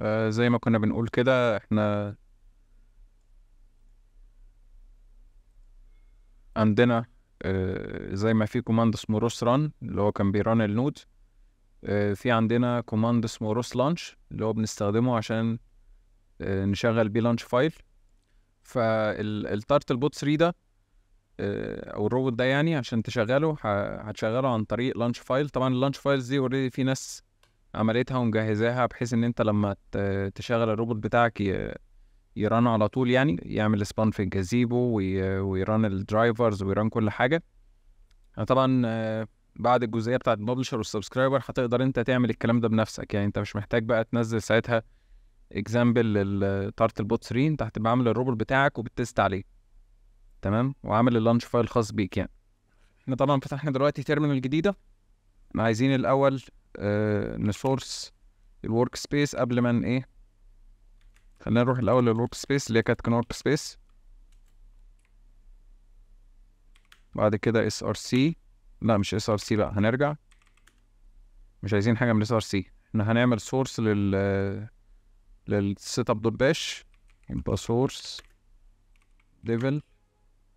آه، زي ما كنا بنقول كده احنا عندنا آه، زي ما في كوماند اسمه روس ران اللي هو كان بيران النود آه، في عندنا كوماند اسمه روس لانش اللي هو بنستخدمه عشان نشغل بيه لانش فايل فالتارتل بوت 3 ده او الروبوت ده يعني عشان تشغله هتشغله عن طريق لانش فايل طبعا اللانش فايلز دي اوريدي في ناس عملتها ومجهزاها بحيث ان انت لما تشغل الروبوت بتاعك يران على طول يعني يعمل سبان في الجازيبو ويران الدرايفرز ويران كل حاجه طبعا بعد الجزئيه بتاعت المبلشر والسبسكرايبر هتقدر انت تعمل الكلام ده بنفسك يعني انت مش محتاج بقى تنزل ساعتها اكزامبل لطاره البوت 3 انت هتبقى عامل الروبوت بتاعك وبتست عليه تمام وعامل اللانش فايل الخاص بيك يعني احنا طبعا فتحنا دلوقتي تيرمينال جديده عايزين الاول نسورس الورك سبيس قبل ما ايه خلينا نروح الاول للورك سبيس اللي هي كاتكن ورك سبيس بعد كده اس ار سي لا مش اس ار سي بقى هنرجع مش عايزين حاجه من اس ار سي احنا هنعمل سورس لل للسيت اب دوت باش يبقى سورس ديفل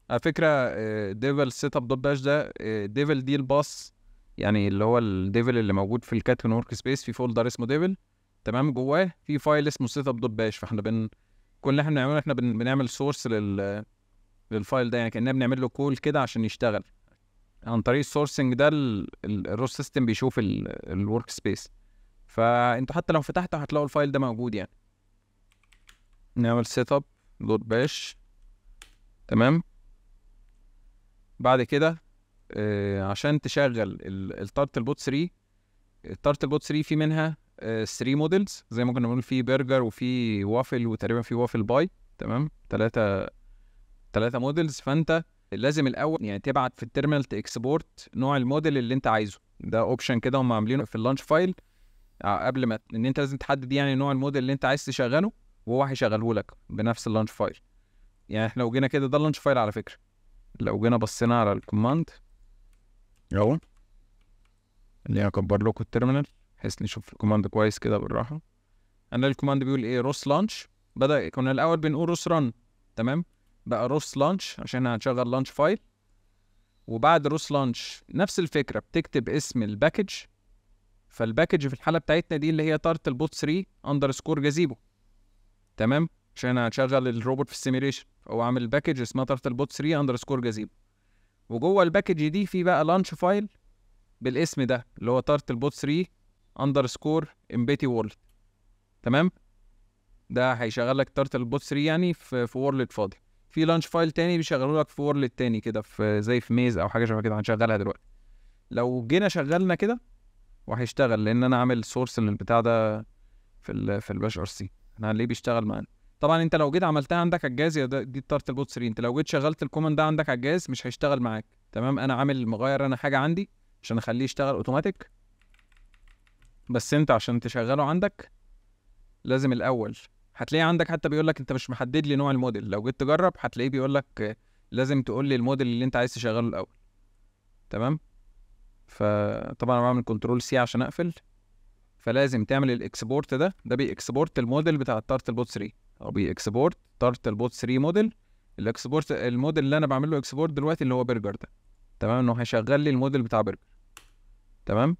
على فكره ديفل سيت اب دوت باش ده ديفل دي الباص يعني اللي هو الديفل اللي موجود في الكاترين ورك سبيس في فولدر اسمه ديفل تمام جواه في فايل اسمه سيت اب دوت باش فاحنا بن كل اللي احنا بنعمله احنا بن... بنعمل سورس لل للفايل ده يعني كاننا بنعمل له كول كده عشان يشتغل عن طريق السورسنج ده الروس سيستم بيشوف الورك سبيس فانتوا حتى لو فتحتوا هتلاقوا الفايل ده موجود يعني نعمل سيت اب دوت باش تمام بعد كده آه، عشان تشغل التارتل بوت 3 التارتل بوت 3 في منها 3 آه، موديلز زي ما كنا بنقول في برجر وفي وافل وتقريبا في وافل باي تمام ثلاثة ثلاثة موديلز فانت لازم الاول يعني تبعت في التيرمينال تاكسبورت نوع الموديل اللي انت عايزه ده اوبشن كده هم عاملينه في اللانش فايل آه، قبل ما ان انت لازم تحدد يعني نوع الموديل اللي انت عايز تشغله وهو هيشغله لك بنفس اللانش فايل يعني احنا لو جينا كده ده اللانش فايل على فكره لو جينا بصينا على الكوماند اهو اللي اكبر لكم التيرمينال بحيث نشوف الكوماند كويس كده بالراحه انا الكوماند بيقول ايه روس لانش بدا كنا الاول بنقول روس ران تمام بقى روس لانش عشان هنشغل لانش فايل وبعد روس لانش نفس الفكره بتكتب اسم الباكج فالباكج في الحاله بتاعتنا دي اللي هي تارتل بوت 3 اندر سكور جازيبو تمام عشان هنشغل الروبوت في السيميليشن هو عامل باكج اسمها تارتل بوت 3 اندر سكور جازيبو وجوه الباكج دي في بقى لانش فايل بالاسم ده اللي هو تارتل بوت 3 اندرسكور امبيتي وورلد تمام ده هيشغل لك تارتل بوت 3 يعني في في وورلد فاضي في لانش فايل تاني بيشغله لك في وورلد تاني كده في زي في ميز او حاجه شبه كده هنشغلها دلوقتي لو جينا شغلنا كده وهيشتغل لان انا عامل سورس للبتاع ده في ال في الباش ار سي انا هنلاقيه بيشتغل معانا طبعا انت لو جيت عملتها عندك على الجهاز دي بتارت البوت 3 انت لو جيت شغلت الكوماند ده عندك على الجهاز مش هيشتغل معاك تمام انا عامل مغير انا حاجه عندي عشان اخليه يشتغل اوتوماتيك بس انت عشان تشغله عندك لازم الاول هتلاقيه عندك حتى بيقول لك انت مش محدد لي نوع الموديل لو جيت تجرب هتلاقيه بيقول لك لازم تقول لي الموديل اللي انت عايز تشغله الاول تمام فطبعا انا بعمل كنترول سي عشان اقفل فلازم تعمل الاكسبورت ده ده بيكسبورت الموديل بتاع التارتل بوت 3 او بي اكسبورت تارتل بوت 3 موديل الاكسبورت الموديل اللي انا بعمل له اكسبورت دلوقتي اللي هو برجر ده تمام انه هيشغل لي الموديل بتاع برجر تمام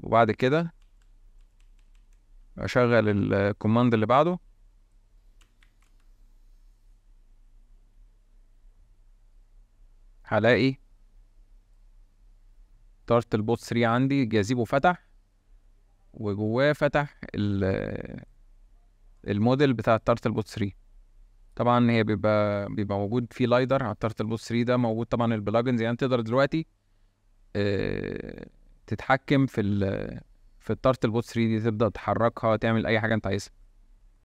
وبعد كده اشغل الكوماند اللي بعده هلاقي تارتل بوت 3 عندي جاذبه فتح وجواه فتح ال الموديل بتاع التارتل بوت 3 طبعا هي بيبقى بيبقى موجود في لايدر على التارتل بوت 3 ده موجود طبعا البلاجنز يعني تقدر دلوقتي آه، تتحكم في ال في التارتل بوت 3 دي تبدا تحركها تعمل اي حاجه انت عايزها